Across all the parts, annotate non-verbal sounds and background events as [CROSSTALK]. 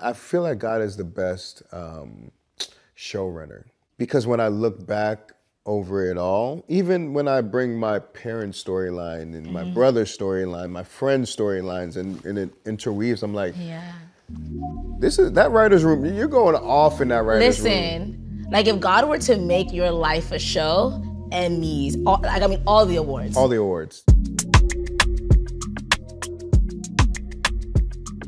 I feel like God is the best um, showrunner because when I look back over it all, even when I bring my parents' storyline and mm. my mm-hmm. brother's storyline, my friend's storylines, and, and it interweaves, I'm like, yeah. This is that writer's room. You're going off in that writer's Listen, room. Listen, like if God were to make your life a show, Emmys, all, like I mean, all the awards. All the awards.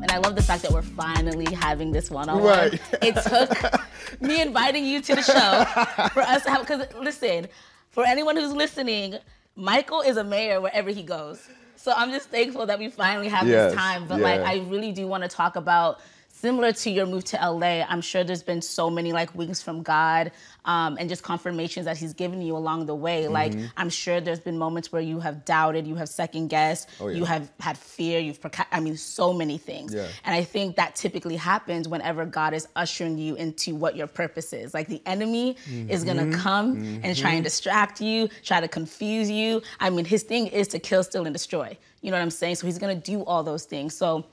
And I love the fact that we're finally having this one on one. Right. It took me inviting you to the show for us to have, because listen, for anyone who's listening, Michael is a mayor wherever he goes. So I'm just thankful that we finally have yes, this time. But yeah. like, I really do want to talk about similar to your move to LA, I'm sure there's been so many like wings from God um, and just confirmations that He's given you along the way. Mm-hmm. Like, I'm sure there's been moments where you have doubted, you have second guessed, oh, yeah. you have had fear, you've, proca- I mean, so many things. Yeah. And I think that typically happens whenever God is ushering you into what your purpose is. Like, the enemy mm-hmm. is gonna mm-hmm. come mm-hmm. and try and mm-hmm. distract you, try to confuse you. I mean, His thing is to kill, steal, and destroy. You know what I'm saying? So He's gonna do all those things. So,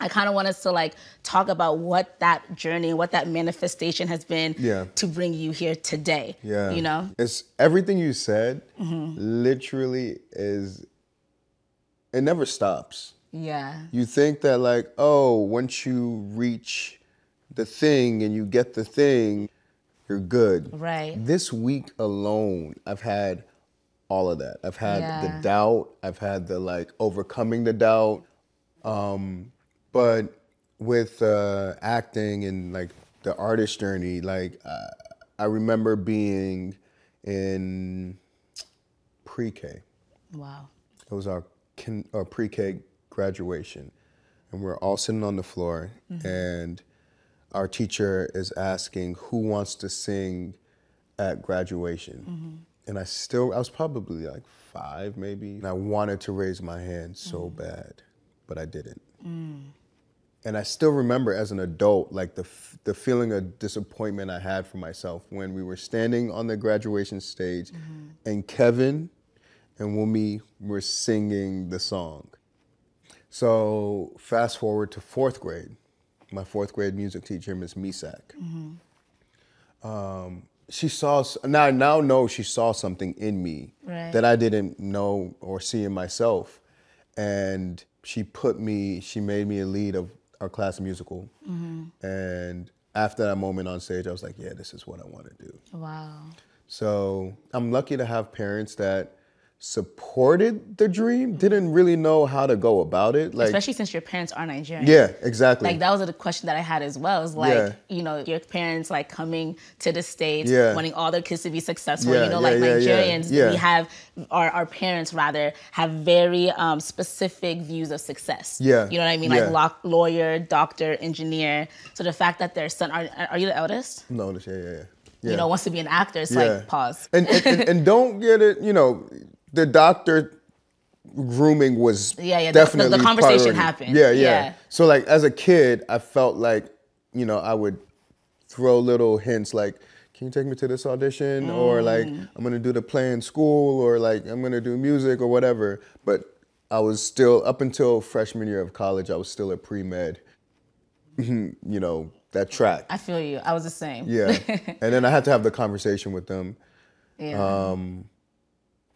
I kind of want us to like talk about what that journey, what that manifestation has been yeah. to bring you here today. Yeah. You know? It's everything you said mm-hmm. literally is, it never stops. Yeah. You think that, like, oh, once you reach the thing and you get the thing, you're good. Right. This week alone, I've had all of that. I've had yeah. the doubt, I've had the like overcoming the doubt. Um, but with uh, acting and like the artist journey, like uh, I remember being in pre-K. Wow. It was our kin- uh, pre-K graduation, and we are all sitting on the floor, mm-hmm. and our teacher is asking who wants to sing at graduation. Mm-hmm. And I still, I was probably like five maybe, and I wanted to raise my hand so mm bad, but I didn't. Mm and I still remember as an adult, like the, the feeling of disappointment I had for myself when we were standing on the graduation stage mm -hmm. and Kevin and Wumi were singing the song. So, fast forward to fourth grade, my fourth grade music teacher, Miss Misak. Mm -hmm. um, she saw, now I now know she saw something in me right. that I didn't know or see in myself. And she put me, she made me a lead of our class musical. Mm-hmm. And after that moment on stage, I was like, yeah, this is what I want to do. Wow. So I'm lucky to have parents that supported the dream mm-hmm. didn't really know how to go about it like especially since your parents are nigerian yeah exactly like that was a question that i had as well is like yeah. you know your parents like coming to the states yeah. wanting all their kids to be successful yeah, you know like nigerians we have our, our parents rather have very um, specific views of success yeah you know what i mean like lawyer doctor engineer so the fact that their son are, are you the eldest no yeah yeah yeah you know, wants to be an actor. It's like pause. and, and, and don't get it, you know, the doctor grooming was yeah, yeah definitely the, the conversation priority. happened. Yeah, yeah, yeah. So like as a kid, I felt like you know I would throw little hints like can you take me to this audition mm. or like i'm gonna do the play in school or like i'm gonna do music or whatever but i was still up until freshman year of college i was still a pre-med [LAUGHS] you know that track i feel you i was the same yeah [LAUGHS] and then i had to have the conversation with them yeah. um,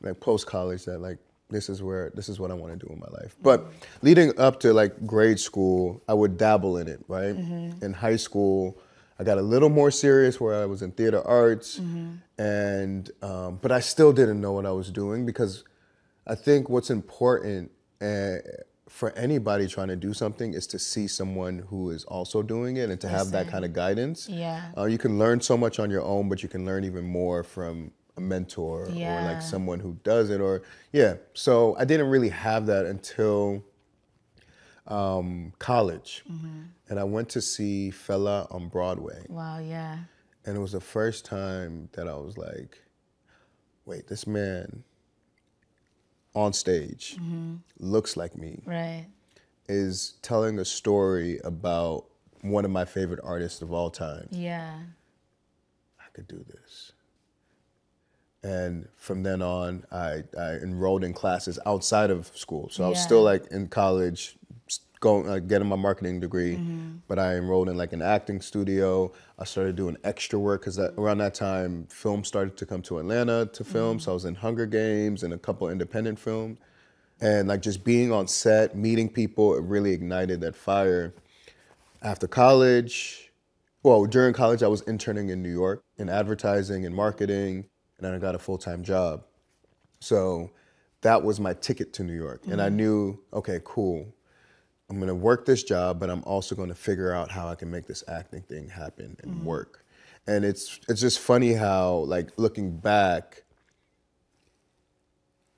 like post college that like this is where this is what I want to do in my life. But leading up to like grade school, I would dabble in it, right? Mm-hmm. In high school, I got a little more serious where I was in theater arts, mm-hmm. and um, but I still didn't know what I was doing because I think what's important uh, for anybody trying to do something is to see someone who is also doing it and to have that kind of guidance. Yeah, uh, you can learn so much on your own, but you can learn even more from a mentor yeah. or like someone who does it or yeah so i didn't really have that until um, college mm-hmm. and i went to see fella on broadway wow yeah and it was the first time that i was like wait this man on stage mm-hmm. looks like me right is telling a story about one of my favorite artists of all time yeah i could do this and from then on I, I enrolled in classes outside of school so yeah. i was still like in college going getting my marketing degree mm-hmm. but i enrolled in like an acting studio i started doing extra work because around that time film started to come to atlanta to film mm-hmm. so i was in hunger games and a couple independent films and like just being on set meeting people it really ignited that fire after college well during college i was interning in new york in advertising and marketing and then I got a full time job. So that was my ticket to New York. Mm-hmm. And I mm-hmm. knew, okay, cool. I'm gonna work this job, but I'm also gonna figure out how I can make this acting thing happen and mm-hmm. work. And it's it's just funny how, like looking back,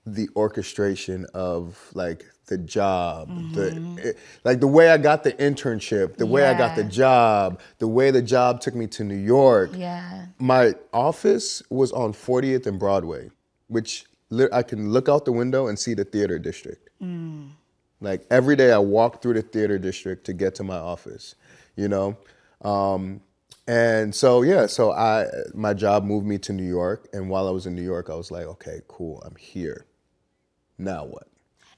the orchestration of like the job, mm-hmm. the like the way I got the internship, the yeah. way I got the job, the way the job took me to New York. Yeah. My office was on 40th and Broadway, which li- I can look out the window and see the theater district. Mm. Like every day I walk through the theater district to get to my office, you know? Um, and so yeah, so I my job moved me to New York and while I was in New York, I was like, okay, cool, I'm here. Now what?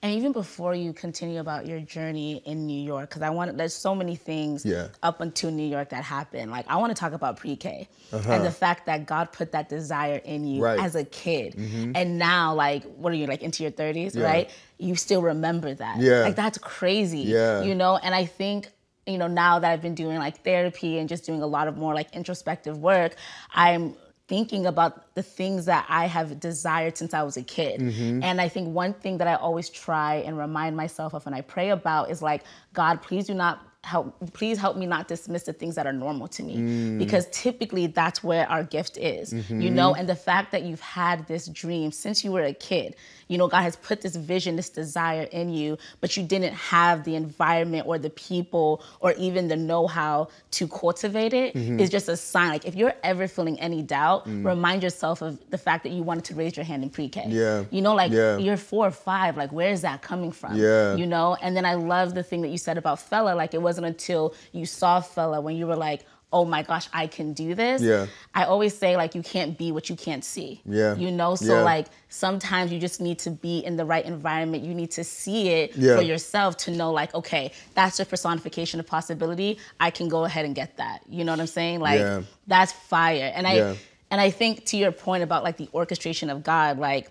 And even before you continue about your journey in New York, because I want there's so many things yeah. up until New York that happened. Like I want to talk about pre-K uh-huh. and the fact that God put that desire in you right. as a kid, mm-hmm. and now like what are you like into your 30s, yeah. right? You still remember that. Yeah. Like that's crazy. Yeah. You know, and I think you know now that i've been doing like therapy and just doing a lot of more like introspective work i'm thinking about the things that I have desired since I was a kid. Mm-hmm. And I think one thing that I always try and remind myself of and I pray about is like, God, please do not help please help me not dismiss the things that are normal to me mm. because typically that's where our gift is mm-hmm. you know and the fact that you've had this dream since you were a kid you know god has put this vision this desire in you but you didn't have the environment or the people or even the know-how to cultivate it mm-hmm. is just a sign like if you're ever feeling any doubt mm. remind yourself of the fact that you wanted to raise your hand in pre-k yeah you know like yeah. you're four or five like where is that coming from yeah you know and then i love the thing that you said about fella like it was wasn't until you saw Fella when you were like, oh my gosh, I can do this. Yeah. I always say like you can't be what you can't see. Yeah. You know, so yeah. like sometimes you just need to be in the right environment. You need to see it yeah. for yourself to know like, okay, that's your personification of possibility. I can go ahead and get that. You know what I'm saying? Like yeah. that's fire. And I and I think to your point about like the orchestration of God, like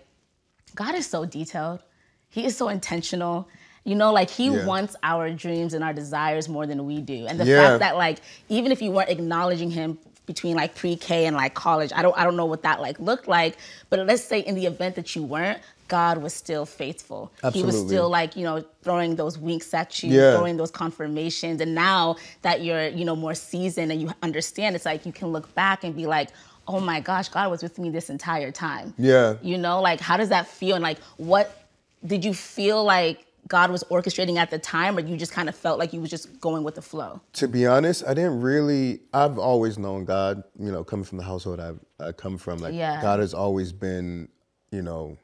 God is so detailed. He is so intentional. You know, like he yeah. wants our dreams and our desires more than we do. And the yeah. fact that like even if you weren't acknowledging him between like pre-K and like college, I don't I don't know what that like looked like, but let's say in the event that you weren't, God was still faithful. Absolutely. He was still like, you know, throwing those winks at you, yeah. throwing those confirmations. And now that you're, you know, more seasoned and you understand, it's like you can look back and be like, oh my gosh, God was with me this entire time. Yeah. You know, like how does that feel? And like what did you feel like God was orchestrating at the time, or you just kind of felt like you was just going with the flow? To be honest, I didn't really. I've always known God. You know, coming from the household I've, I come from, like yeah. God has always been, you know,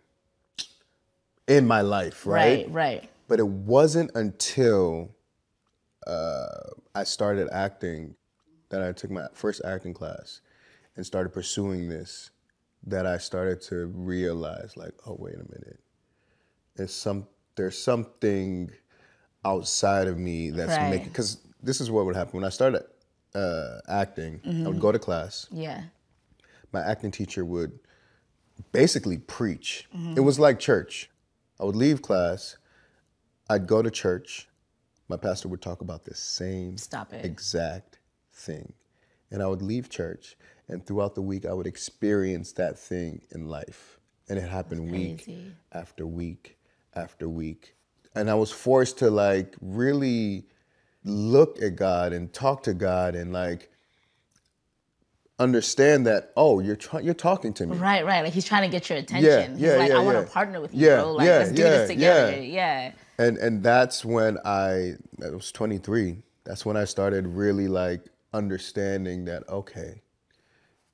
in my life, right? Right, right. But it wasn't until uh, I started acting that I took my first acting class and started pursuing this that I started to realize, like, oh wait a minute, it's some there's something outside of me that's right. making because this is what would happen when I started uh, acting. Mm-hmm. I would mm-hmm. go to class. Yeah, my acting teacher would basically preach. Mm-hmm. It was like church. I would leave class. I'd go to church. My pastor would talk about the same exact thing. And I would leave church. And throughout the week, I would experience that thing in life. And it happened week after week after week. And I was forced to like really look at God and talk to God and like understand that oh you're trying you're talking to me right right like he's trying to get your attention yeah, he's yeah, like yeah, i yeah. want to partner with you yeah, bro like yeah, let's do yeah, this together yeah. yeah and and that's when i i was 23 that's when i started really like understanding that okay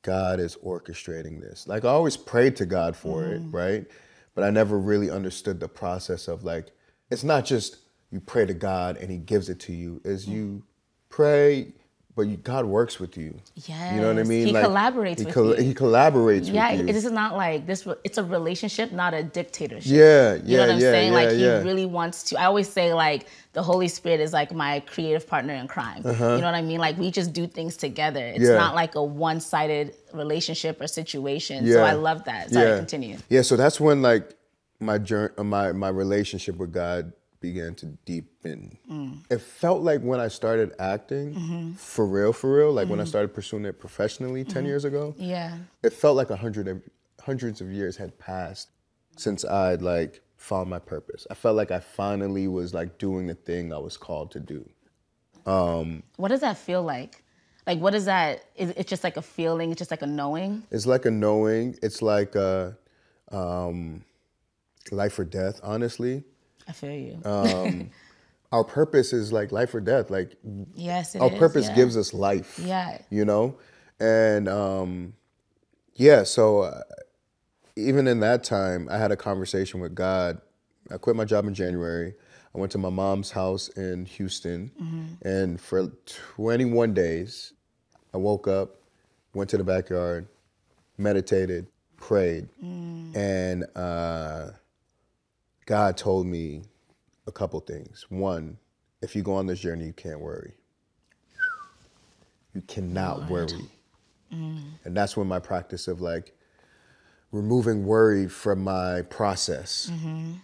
god is orchestrating this like i always prayed to god for mm. it right but I never really understood the process of like, it's not just you pray to God and He gives it to you, is you pray, but you, God works with you. Yeah, you know what I mean. He like, collaborates. He, with you. he collaborates. Yeah, with you. this is not like this. It's a relationship, not a dictatorship. Yeah, yeah, you know what I'm yeah, saying? Yeah, like yeah. he really wants to. I always say like the Holy Spirit is like my creative partner in crime. Uh-huh. You know what I mean? Like we just do things together. It's not like a one-sided relationship or situation. So I love that. Sorry, yeah. continue. Yeah, so that's when like my journey, my my relationship with God began to deepen. Mm. It felt like when I started acting, mm-hmm. for real, for real, like mm-hmm. when I mm-hmm. started pursuing it professionally 10 mm-hmm. years ago. Yeah. It felt like a hundred of years had passed since I'd like found my purpose. I felt like I finally was like doing the thing I was called to do. Um, what does that feel like? Like what is that? Is it just like a feeling? It's just like a knowing? It's like a knowing. It's like a um, life or death, honestly. I feel you. Um, [LAUGHS] our purpose is like life or death. Like yes, our is, purpose yeah. gives us life. Yeah, you know, and um, yeah. So uh, even in that time, I had a conversation with God. I quit my job in January. I went to my mom's house in Houston, mm-hmm. and for 21 days, I woke up, went to the backyard, meditated, prayed, mm. and. Uh, God told me a couple things. One, if you go on this journey, you can't worry. You cannot Lord. worry. Mm. And that's when my practice of like removing worry from my process mm-hmm.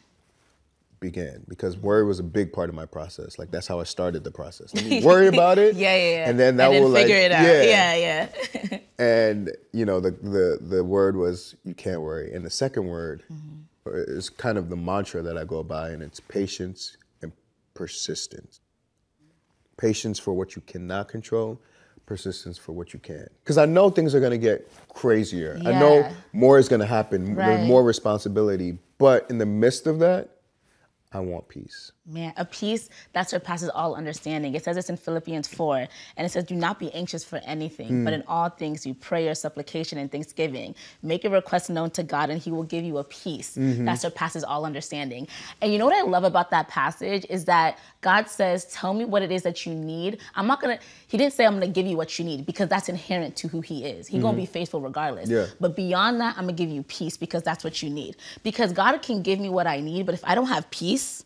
began because worry was a big part of my process. Like that's how I started the process. Let me [LAUGHS] worry about it. yeah, yeah, yeah, And then that and will figure like, it out. Yeah, yeah. yeah. [LAUGHS] and you know the the the word was you can't worry, and the second word. Mm-hmm is kind of the mantra that I go by, and it's patience and persistence. Patience for what you cannot control, persistence for what you can. Because I know things are going to get crazier. Yeah. I know more is going to happen, right. more responsibility. But in the midst of that, I want peace. Man, a peace that surpasses all understanding. It says this in Philippians 4, and it says, Do not be anxious for anything, mm. but in all things, you pray your supplication, and thanksgiving. Make your request known to God, and He will give you a peace mm-hmm. that surpasses all understanding. And you know what I love about that passage is that God says, Tell me what it is that you need. I'm not gonna, He didn't say, I'm gonna give you what you need, because that's inherent to who He is. He's mm-hmm. gonna be mm-hmm. faithful regardless. Yeah. But beyond that, I'm gonna give you peace, because that's what you need. Because God can give me what I need, but if I don't have peace,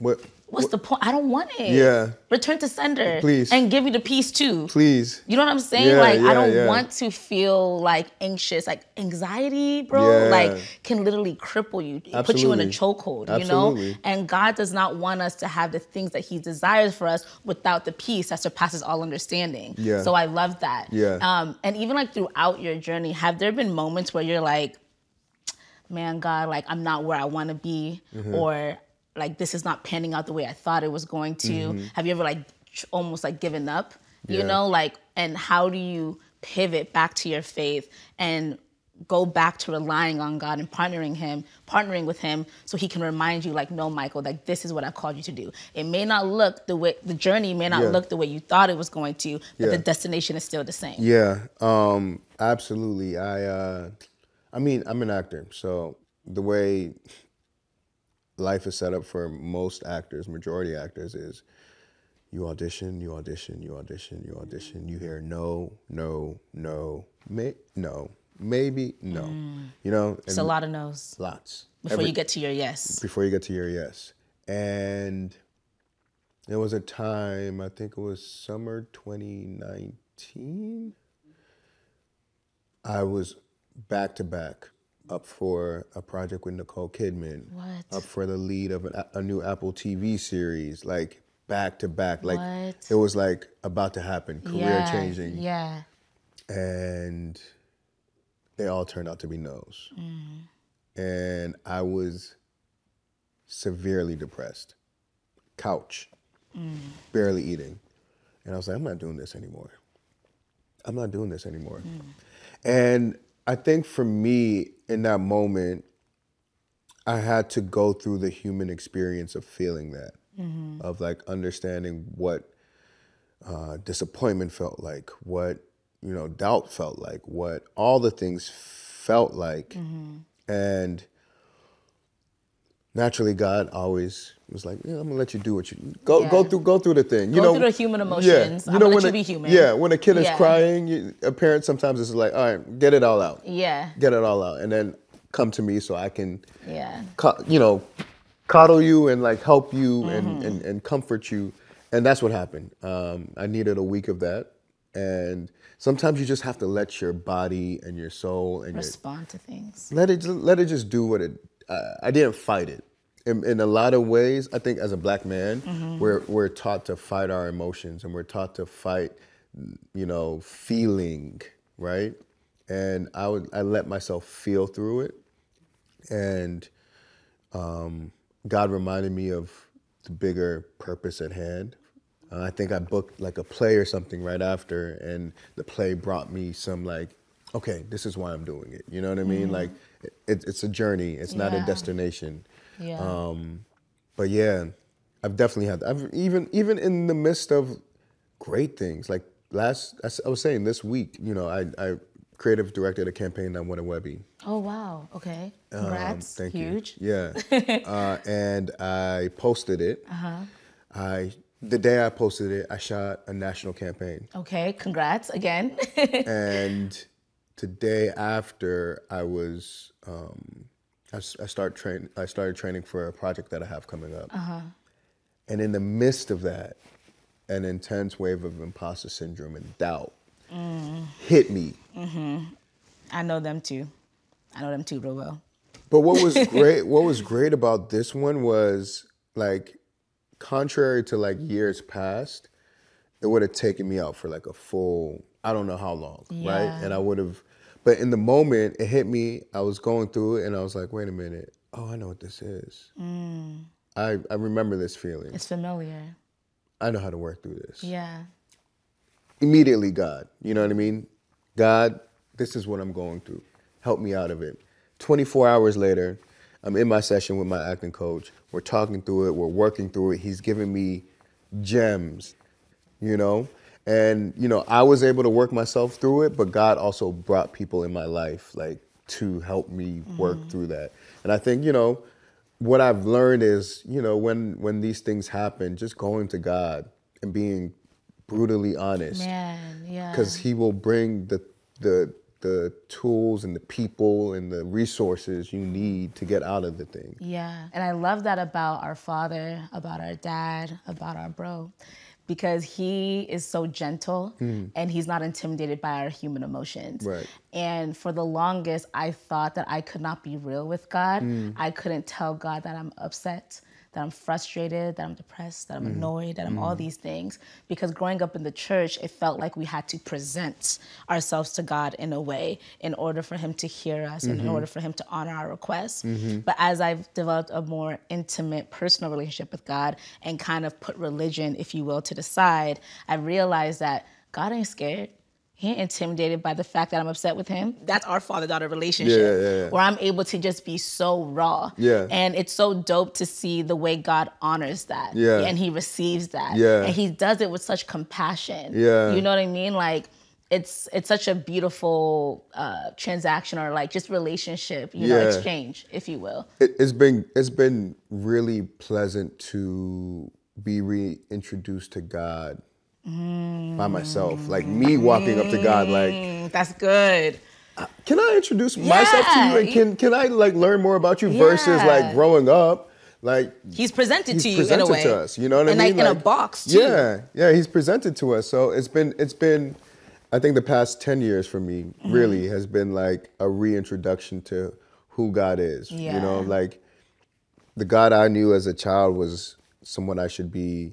what? What's what? the point? I don't want it. Yeah. Return to sender. Please. And give me the peace too. Please. You know what I'm saying? Yeah, like yeah, I don't yeah. want to feel like anxious. Like anxiety, bro, like can literally cripple you, Absolutely. put you in a chokehold, you Absolutely. know? And God does not want us to have the things that He desires for us without the peace that surpasses all understanding. Yeah. So I love that. Yeah. Um, and even like throughout your journey, have there been moments where you're like, man, God, like I'm not where I want to be, mm-hmm. or like this is not panning out the way I thought it was going to? Mm-hmm. Have you ever like almost like given up? You know, like and how do you pivot back to your faith and go back to relying on God and partnering him, partnering with him so he can remind you like no Michael, like this is what I called you to do. It may not look the way the journey may not yeah. look the way you thought it was going to, but yeah. the destination is still the same. Yeah. Um absolutely. I uh I mean, I'm an actor. So the way life is set up for most actors, majority actors, is you audition, you audition, you audition, you audition. You hear no, no, no, may, no, maybe no. Mm. You know, it's a lot of no's. Lots before Every, you get to your yes. Before you get to your yes, and there was a time I think it was summer 2019. I was back to back up for a project with Nicole Kidman. What? Up for the lead of a, a new Apple TV series, like back to back. Like what? it was like about to happen, career yeah, changing. Yeah. And they all turned out to be no's. Mm. And I was severely depressed, couch, mm. barely eating. And I was like, I'm not doing this anymore. I'm not doing this anymore. Mm. And I think for me in that moment, I had to go through the human experience of feeling that, mm-hmm. of like understanding what uh, disappointment felt like, what you know doubt felt like, what all the things felt like, mm-hmm. and naturally God always was like, yeah, I'm gonna let you do what you go yeah. go through go through the thing. You go know, through the human emotions. Yeah, you know, when a, human. Yeah, when a kid yeah. is crying, you, a parent sometimes is like, all right, get it all out. Yeah, get it all out, and then come to me so I can. Yeah. you know, coddle you and like help you mm-hmm. and, and and comfort you, and that's what happened. Um, I needed a week of that, and sometimes you just have to let your body and your soul and respond your, to things. Let it let it just do what it uh, I didn't fight it. In, in, a lot of ways, I think as a black man, mm-hmm. we're we're taught to fight our emotions and we're taught to fight, you know, feeling, right? And I would I let myself feel through it, and um, God reminded me of the bigger purpose at hand. Uh, I think I booked like a play or something right after, and the play brought me some like okay, this is why I'm doing it. You know what I mean? mm Like, it, it's a journey. It's yeah. not a destination. Yeah. Um, but yeah, I've definitely had. I've even even in the midst of great things. Like last, I was saying this week. You know, I, I creative directed a campaign that won a Webby. Oh wow! Okay, um, congrats. Um, thank Huge. You. Yeah. [LAUGHS] uh, and I posted it. Uh huh. I the day I posted it, I shot a national campaign. Okay, congrats again. [LAUGHS] and the day after I was, um, I, I start train. I started training for a project that I have coming up. Uh-huh. And in the midst of that, an intense wave of imposter syndrome and doubt mm. hit me. Mm-hmm. I know them too. I know them too real well. But what was [LAUGHS] great, what was great about this one was like, contrary to like years past, it would have taken me out for like a full, I don't know how long, yeah. right? And I would have but in the moment, it hit me. I was going through it, and I was like, "Wait a minute! Oh, I know what this is. Mm. I I remember this feeling. It's familiar. I know how to work through this. Yeah. Immediately, God. You know what I mean? God, this is what I'm going through. Help me out of it. 24 hours later, I'm in my session with my acting coach. We're talking through it. We're working through it. He's giving me gems. You know, and, you know, I was able to work myself through it, but God also brought people in my life, like, to help me work mm-hmm. through that. And I think, you know, what I've learned is, you know, when when these things happen, just going to God and being brutally honest. yeah. Cuz he will bring the the the tools and the people and the resources you need to get out of the thing. Yeah. And I love that about our father, about our dad, about our bro because he is so gentle mm. and he's not intimidated by our human emotions. Right. And for the longest, I thought that I could not be real with God. Mm. I couldn't tell God that I'm upset that I'm frustrated, that I'm depressed, that I'm mm. annoyed, that I'm all mm. these things. Because growing up in the church, it felt like we had to present ourselves to God in a way in order for Him to hear us and in mm-hmm. order for Him to honor our requests. Mm-hmm. But as I've developed a more intimate, personal relationship with God and kind of put religion, if you will, to the side, I realized that God ain't scared he intimidated by the fact that I'm upset with him. That's our father daughter relationship yeah, yeah, yeah. where I'm able to just be so raw. Yeah. And it's so dope to see the way God honors that. Yeah. And he receives that. Yeah. And he does it with such compassion. Yeah. You know what I mean? Like it's it's such a beautiful uh, transaction or like just relationship, you yeah. know, exchange, if you will. It, it's been it's been really pleasant to be reintroduced to God mm. by myself. Like me walking up to God, like mm, that's good. Uh, can I introduce yeah. myself to you and can can I like learn more about you yeah. versus like growing up? Like he's presented he's to you presented in a way. to us. You know what and I mean? Like, like in a box. Too. Yeah, yeah. He's presented to us. So it's been it's been, I think the past ten years for me mm-hmm. really has been like a reintroduction to who God is. Yeah. You know, like the God I knew as a child was someone I should be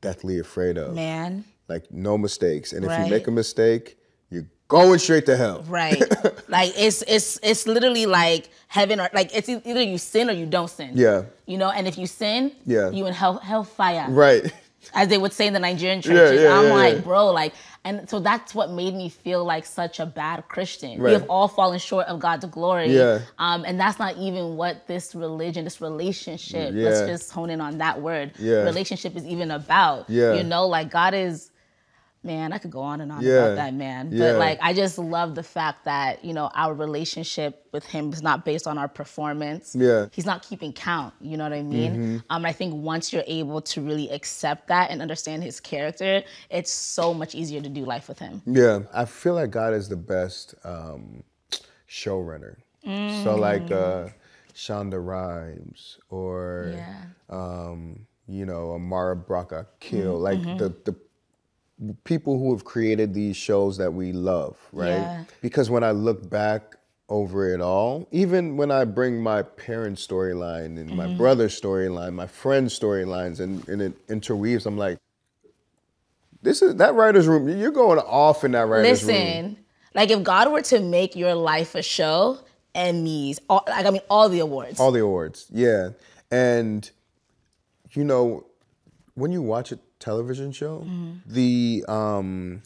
deathly afraid of. Man. Like no mistakes. And right. if you make a mistake, you're going straight to hell. Right. [LAUGHS] like it's it's it's literally like heaven or like it's either you sin or you don't sin. Yeah. You know, and if you sin, yeah, you in hell hellfire. Right. As they would say in the Nigerian churches. Yeah, yeah, I'm yeah, like, bro, like and so that's what made me feel like such a bad Christian. Right. We have all fallen short of God's glory. Yeah. Um, and that's not even what this religion, this relationship, yeah. let's just hone in on that word, yeah. relationship is even about. Yeah. You know, like God is man, I could go on and on yeah. about that man. Yeah. But like I just love the fact that, you know, our relationship with him is not based on our performance. Yeah. He's not keeping count, you know what I mean? Mm-hmm. Um I think once you're able to really accept that and understand his character, it's so much easier to do life with him. Yeah. I feel like God is the best um showrunner. Mm. So like uh mm. Shonda Rhimes or yeah. um you know, Amara braca Kill, mm-hmm. like mm-hmm. the the people who have created these shows that we love, right? Yeah. Because when I look back over it all, even when I bring my parents' storyline and mm-hmm. my brother's storyline, my friend's storylines, and, and it interweaves, I'm like, this is that writer's room. You're going off in that writer's Listen, room. Listen, like if God were to make your life a show, Emmys, all, like I mean, all the awards, all the awards, yeah. And you know, when you watch it television show, mm-hmm. the um,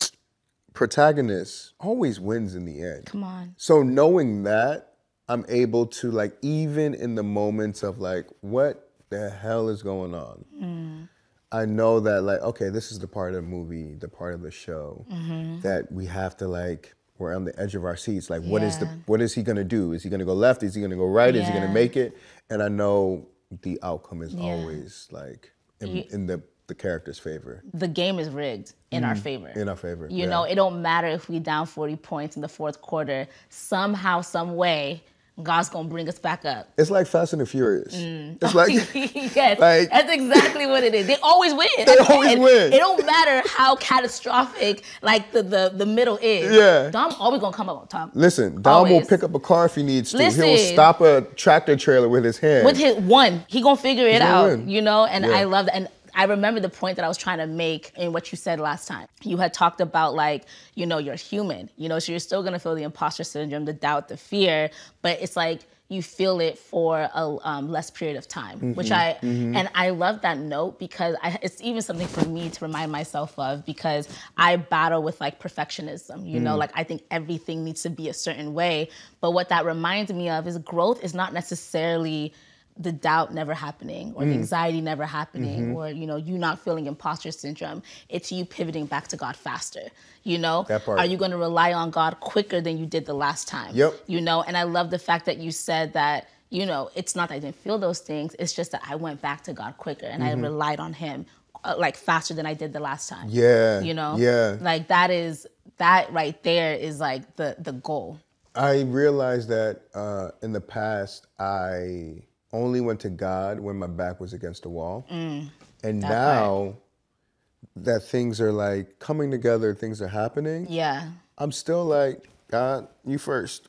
protagonist always wins in the end. Come on. So knowing that, I'm able to like even in the moments of like what the hell is going on. Mm. I know that like okay, this is the part of the movie, the part of the show mm-hmm. that we have to like we're on the edge of our seats. Like, what yeah. is the what is he gonna do? Is he gonna go left? Is he gonna go right? Yeah. Is he gonna make it? And I know the outcome is yeah. always like in, in, the the character's favor. The game is rigged in mm. our favor. In our favor. You yeah. know, it don't matter if we down 40 points in the fourth quarter. Somehow, some way, God's gonna bring us back up. It's like Fast and the Furious. Mm. It's like, [LAUGHS] yes, [LAUGHS] like, that's exactly what it is. They always win. They always [LAUGHS] it. win. It don't matter how catastrophic like the, the the middle is. Yeah, Dom always gonna come up on top. Listen, Dom always. will pick up a car if he needs to. Listen, He'll stop a tractor trailer with his hand. With his one, he gonna figure it out. Win. You know, and yeah. I love that. And I remember the point that I was trying to make in what you said last time. You had talked about like, you know, you're human, you know, so you're still gonna feel the imposter syndrome, the doubt, the fear, but it's like you feel it for a um, less period of time, mm-hmm. which I mm-hmm. and I love that note because I, it's even something for me to remind myself of because I battle with like perfectionism. You mm. know, like I think everything needs to be a certain way. But what that reminds me of is growth is not necessarily the doubt never happening or mm. the anxiety never happening mm-hmm. or you know you not feeling imposter syndrome it's you pivoting back to god faster you know are you going to rely on god quicker than you did the last time yep you know and i love the fact that you said that you know it's not that i didn't feel those things it's just that i went back to god quicker and mm-hmm. i relied on him uh, like faster than i did the last time yeah you know yeah like that is that right there is like the the goal i realized that uh in the past i only went to God when my back was against the wall. Mm, and now that things are like coming together, things are happening. Yeah. I'm still like, God, you first.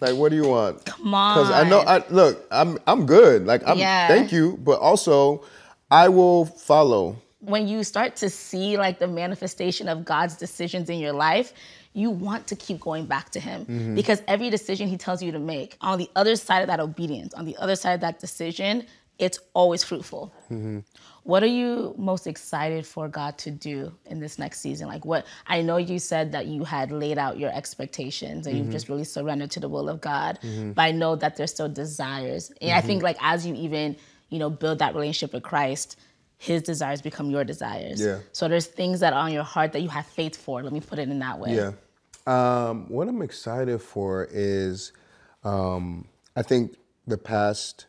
Like, what do you want? Come on. Because I know, I look, I'm I'm good. Like, I'm yeah. thank you, but also, I will follow. When you start to see like the manifestation of God's decisions in your life, you want to keep going back to him mm-hmm. because every decision he tells you to make, on the other side of that obedience, on the other side of that decision, it's always fruitful. Mm-hmm. What are you most excited for God to do in this next season? Like what I know you said that you had laid out your expectations and mm-hmm. you've just really surrendered to the will of God, mm-hmm. but I know that there's still desires. And I mm-hmm. think like as you even, you know, build that relationship with Christ, his desires become your desires. Yeah. So there's things that are on your heart that you have faith for. Let me put it in that way. Yeah. Um, what I'm excited for is, um, I think the past,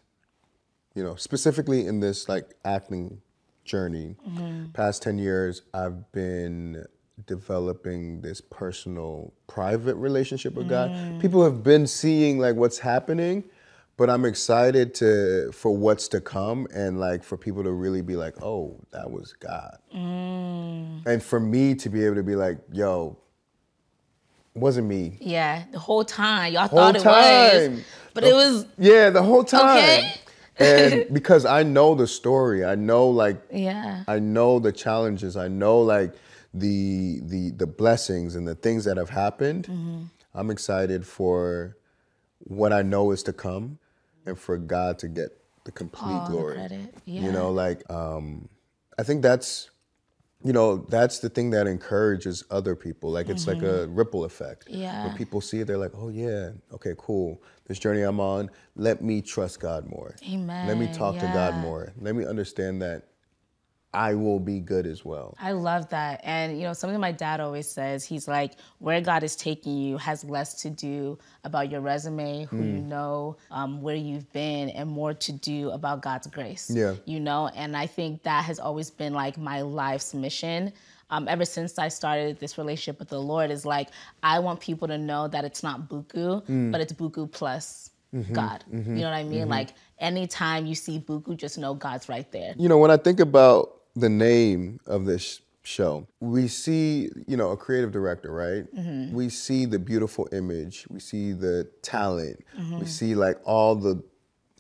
you know, specifically in this like acting journey, mm-hmm. past 10 years, I've been developing this personal, private relationship with mm-hmm. God. Mm. People have been seeing like what's happening, but I'm excited to for what's to come and like for people to really be like, oh, that was God. Mm. And for me to be able to be like, yo, wasn't me. Yeah, the whole time y'all whole thought it time. was, but the, it was. Yeah, the whole time. Okay. and [LAUGHS] because I know the story, I know like yeah, I know the challenges, I know like the the the blessings and the things that have happened. Mm-hmm. I'm excited for what I know is to come, and for God to get the complete All glory. The yeah. You know, like um, I think that's you know that's the thing that encourages other people like it's mm-hmm. like a mm-hmm. ripple effect yeah when people see it they're like oh yeah okay cool this journey i'm on let me trust god more amen let me talk yeah. to god more let me understand that I will be good as well. I love that. And you know, something my dad always says, he's like, where God is taking you has less to do about your resume, who mm. you know, um, where you've been, and more to do about God's grace. Yeah. You know, and I think that has always been like my life's mission. Um, ever since I started this relationship with the Lord, is like, I want people to know that it's not buku, mm. but it's buku plus. Mm-hmm. God. Mm-hmm. You know what I mean? Mm-hmm. Like anytime you see Buku, just know God's right there. You know, when I think about the name of this show. We see, you know, a creative director, right? Mm-hmm. We see the beautiful image, we see the talent, mm-hmm. we see like all the,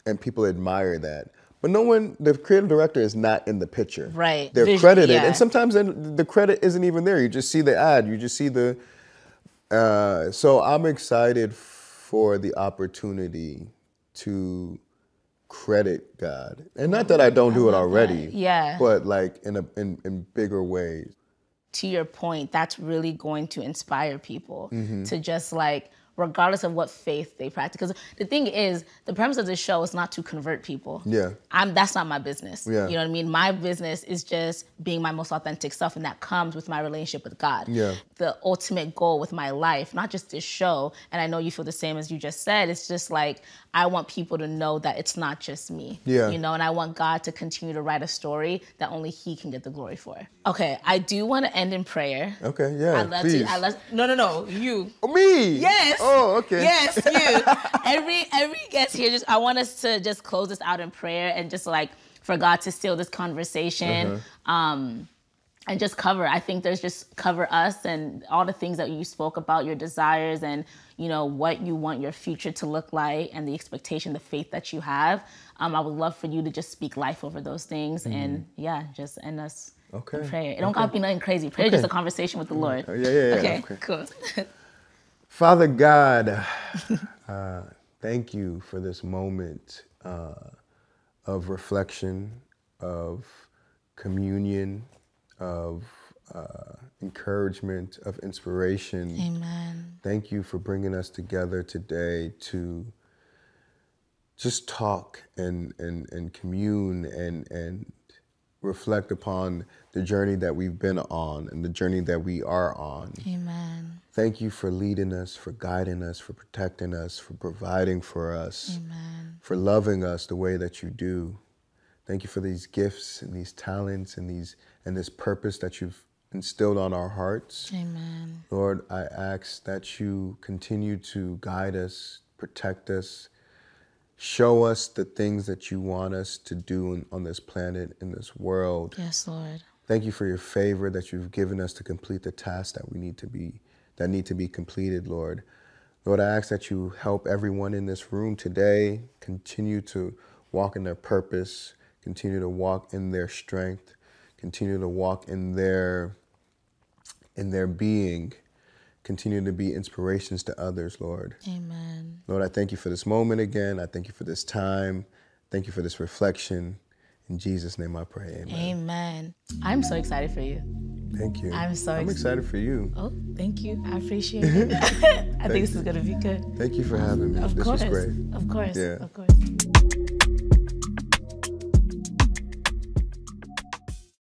and people admire that. But no one, the creative director is not in the picture. Right. They're credited, yeah. and sometimes the credit isn't even there. You just see the ad, you just see the. Uh, so I'm excited for the opportunity to credit God. And not that I don't do it already. That. Yeah. But like in a in, in bigger ways. To your point, that's really going to inspire people mm-hmm. to just like regardless of what faith they practice. Because the thing is, the premise of this show is not to convert people. Yeah. I'm that's not my business. Yeah. You know what I mean? My business is just being my most authentic self, and that comes with my relationship with God. Yeah. The ultimate goal with my life, not just this show, and I know you feel the same as you just said, it's just like I want people to know that it's not just me. Yeah. You know, and I want God to continue to write a story that only He can get the glory for. Okay, I do want to end in prayer. Okay, yeah. I love please. to I love no no no, you. Oh, me. Yes. Oh, okay. Yes, you. [LAUGHS] every every guest here, just I want us to just close this out in prayer and just like for God to steal this conversation. Uh-huh. Um, and just cover. I think there's just cover us and all the things that you spoke about, your desires and you know what you want your future to look like and the expectation, the faith that you have. Um, I would love for you to just speak life over those things mm. and yeah, just end us okay. in prayer. It don't gotta be nothing crazy. Prayer okay. just a conversation with the mm-hmm. Lord. Yeah, yeah, yeah. Okay, okay. cool. [LAUGHS] Father God, [LAUGHS] uh, thank you for this moment uh, of reflection, of communion, of uh, encouragement, of inspiration. Amen. Thank you for bringing us together today to just talk and, and, and commune and, and reflect upon the journey that we've been on and the journey that we are on. Amen. Thank you for leading us, for guiding us, for protecting us, for providing for us, Amen. for loving us the way that you do. Thank you for these gifts and these talents and these and this purpose that you've instilled on our hearts. Amen. Lord, I ask that you continue to guide us, protect us, Show us the things that you want us to do on this planet, in this world. Yes, Lord. Thank you for your favor that you've given us to complete the tasks that we need to be that need to be completed, Lord. Lord, I ask that you help everyone in this room today continue to walk in their purpose, continue to walk in their strength, continue to walk in their in their being continue to be inspirations to others, Lord. Amen. Lord, I thank you for this moment again. I thank you for this time. Thank you for this reflection. In Jesus' name I pray. Amen. Amen. I'm so excited for you. Thank you. I'm so I'm excited, excited for you. Oh, thank you. I appreciate [LAUGHS] it. [LAUGHS] I think this is gonna be good. Thank you for having me. Of this course. was great. Of course. Yeah. Of course.